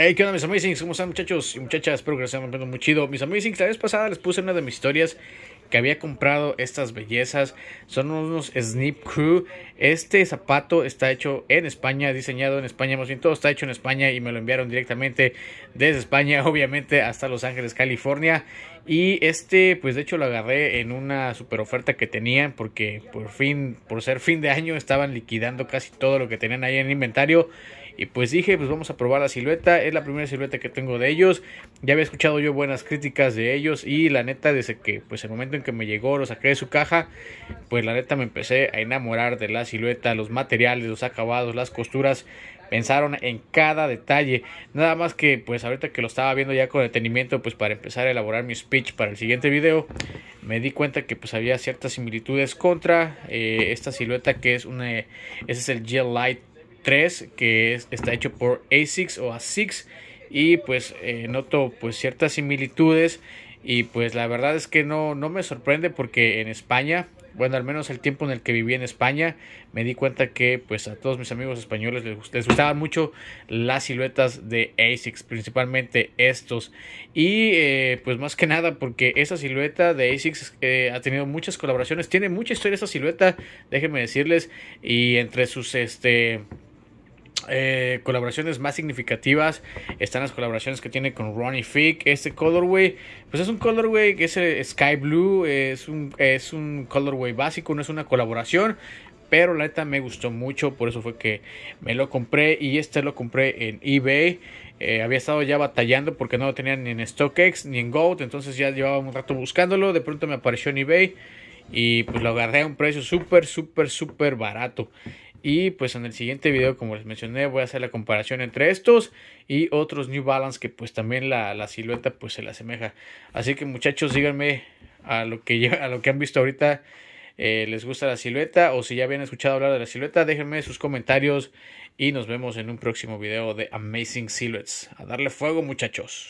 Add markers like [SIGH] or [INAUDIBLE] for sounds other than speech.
Hey, ¿qué onda mis Amazings? ¿Cómo están muchachos y muchachas? Espero que les estén muy chido. Mis Amazings, la vez pasada les puse una de mis historias que había comprado estas bellezas. Son unos Snip Crew. Este zapato está hecho en España, diseñado en España, más bien todo está hecho en España y me lo enviaron directamente desde España, [LAUGHS] obviamente, hasta Los Ángeles, California. Y este, pues de hecho lo agarré en una super oferta que tenían porque por fin, por ser fin de año, estaban liquidando casi todo lo que tenían ahí en el inventario y pues dije, pues vamos a probar la silueta. Es la primera silueta que tengo de ellos. Ya había escuchado yo buenas críticas de ellos. Y la neta, desde que, pues el momento en que me llegó, lo saqué de su caja, pues la neta me empecé a enamorar de la silueta, los materiales, los acabados, las costuras pensaron en cada detalle. Nada más que pues ahorita que lo estaba viendo ya con detenimiento pues para empezar a elaborar mi speech para el siguiente video me di cuenta que pues había ciertas similitudes contra eh, esta silueta que es una ese es el Gel Light que está hecho por ASICS o ASICS y pues eh, noto pues ciertas similitudes y pues la verdad es que no, no me sorprende porque en España bueno, al menos el tiempo en el que viví en España, me di cuenta que pues a todos mis amigos españoles les, gustaban mucho las siluetas de ASICS, principalmente estos. Y eh, pues más que nada porque esa silueta de ASICS eh, ha tenido muchas colaboraciones, tiene mucha historia esa silueta, déjenme decirles, y entre sus este eh, colaboraciones más significativas están las colaboraciones que tiene con Ronnie Fick. Este colorway, pues es un colorway que es eh, Sky Blue, es, un, es un colorway básico, no es una colaboración. Pero la neta me gustó mucho, por eso fue que me lo compré y este lo compré en eBay. Eh, había estado ya batallando porque no lo tenían ni en StockX ni en Goat, entonces ya llevaba un rato buscándolo. De pronto me apareció en eBay y pues lo agarré a un precio súper, súper, súper barato. Y pues en el siguiente video, como les mencioné, voy a hacer la comparación entre estos y otros New Balance que pues también la, la silueta pues se la asemeja. Así que muchachos, díganme a lo que, a lo que han visto ahorita. Eh, les gusta la silueta o si ya habían escuchado hablar de la silueta, déjenme sus comentarios y nos vemos en un próximo video de Amazing Silhouettes. A darle fuego, muchachos.